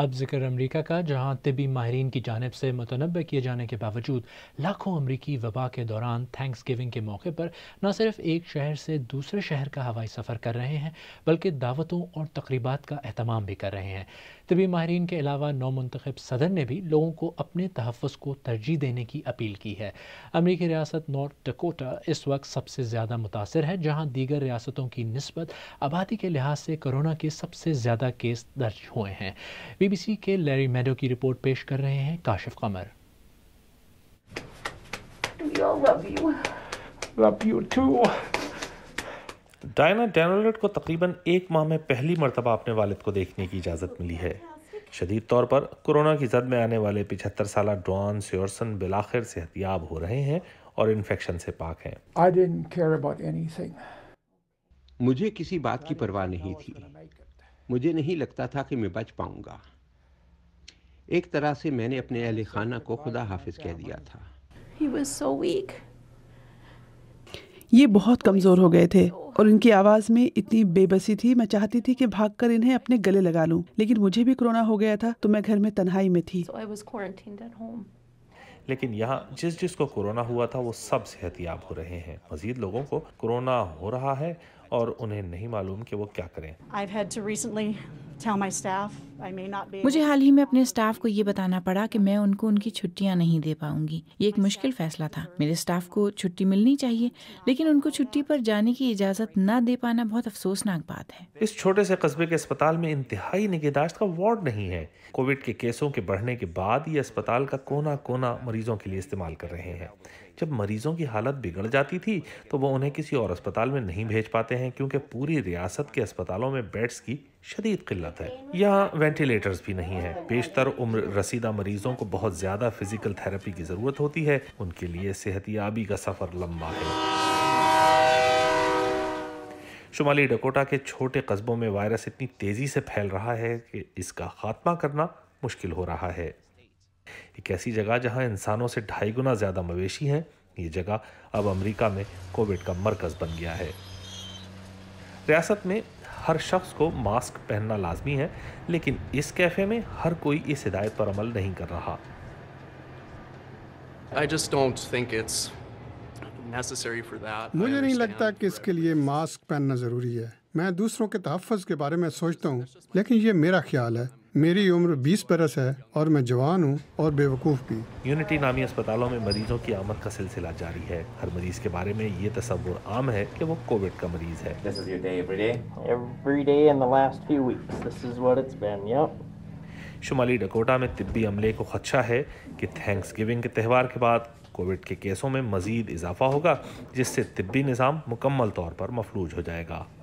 اب ذکر امریکہ کا جہاں طبی ماہرین کی جانب سے متنوع کیے جانے کے باوجود لاکھوں امریکی وبا کے دوران تھینکس گیونگ کے موقع پر نہ صرف ایک شہر سے دوسرے شہر کا ہوائی سفر کر رہے ہیں بلکہ دعوتوں اور تقریبات کا اہتمام بھی کر رہے ہیں طبی ماہرین کے علاوہ نو منتخب صدر نے بھی لوگوں کو اپنے تحفظ کو ترجیح دینے کی اپیل کی ہے امریکی ریاست نارتھ ٹکوٹا اس وقت سب سے زیادہ متاثر ہے جہاں دیگر ریاستوں کی نسبت آبادی کے لحاظ سے کرونا کے سب سے زیادہ کیس درج ہوئے ہیں بی بی سی کے لیری میڈو کی رپورٹ پیش کر رہے ہیں Kashif Qamar love Love you. you too. Diana ڈینولٹ کو تقریباً ایک ماہ میں پہلی مرتبہ اپنے والد کو دیکھنے کی اجازت ملی ہے شدید طور پر کرونا کی زد میں آنے والے پچھتر سالہ ڈوان سیورسن بلاخر صحتیاب ہو رہے ہیں اور انفیکشن سے پاک ہیں I didn't care about مجھے کسی بات کی پرواہ نہیں تھی مجھے نہیں لگتا تھا کہ میں بچ پاؤں گا ایک طرح سے میں نے اپنے اہل خانہ کو خدا حافظ کہہ دیا تھا یہ so بہت کمزور ہو گئے تھے اور ان کی آواز میں اتنی بے بسی تھی میں چاہتی تھی کہ بھاگ کر انہیں اپنے گلے لگا لوں لیکن مجھے بھی کرونا ہو گیا تھا تو میں گھر میں تنہائی میں تھی لیکن یہاں جس جس کو کرونا ہوا تھا وہ سب صحت یاب ہو رہے ہیں مزید لوگوں کو کرونا ہو رہا ہے اور انہیں نہیں معلوم کہ وہ کیا کریں مجھے حال ہی میں اپنے سٹاف کو یہ بتانا پڑا کہ میں ان کو ان کی چھٹیاں نہیں دے پاؤں گی یہ ایک مشکل فیصلہ تھا میرے سٹاف کو چھٹی ملنی چاہیے لیکن ان کو چھٹی پر جانے کی اجازت نہ دے پانا بہت افسوسناک بات ہے اس چھوٹے سے قصبے کے اسپتال میں انتہائی نگہداشت کا وارڈ نہیں ہے کووڈ کے کیسوں کے بڑھنے کے بعد یہ اسپتال کا کونا کونا مریضوں کے لیے استعمال کر رہے ہیں جب مریضوں کی حالت بگڑ جاتی تھی تو وہ انہیں کسی اور اسپتال میں نہیں بھیج پاتے ہیں کیونکہ پوری ریاست کے اسپتالوں میں بیٹس کی شدید قلت ہے یہاں وینٹیلیٹرز بھی نہیں ہیں بیشتر عمر رسیدہ مریضوں کو بہت زیادہ فیزیکل تھیرپی کی ضرورت ہوتی ہے ان کے لیے صحتیابی کا سفر لمبا ہے شمالی ڈکوٹا کے چھوٹے قصبوں میں وائرس اتنی تیزی سے پھیل رہا ہے کہ اس کا خاتمہ کرنا مشکل ہو رہا ہے ایک ایسی جگہ جہاں انسانوں سے ڈھائی گنا زیادہ مویشی ہیں یہ جگہ اب امریکہ میں کووڈ کا مرکز بن گیا ہے ریاست میں ہر شخص کو ماسک پہننا لازمی ہے لیکن اس کیفے میں ہر کوئی اس ہدایت پر عمل نہیں کر رہا مجھے نہیں لگتا کہ اس کے لیے ماسک پہننا ضروری ہے میں دوسروں کے تحفظ کے بارے میں سوچتا ہوں لیکن یہ میرا خیال ہے میری عمر بیس برس ہے اور میں جوان ہوں اور بیوقوف بھی یونٹی نامی اسپتالوں میں مریضوں کی آمد کا سلسلہ جاری ہے ہر مریض کے بارے میں یہ تصور عام ہے کہ وہ کووڈ کا مریض ہے شمالی ڈکوٹا میں طبی عملے کو خدشہ ہے کہ تھینکس گیونگ کے تہوار کے بعد کووڈ کے کیسوں میں مزید اضافہ ہوگا جس سے طبی نظام مکمل طور پر مفلوج ہو جائے گا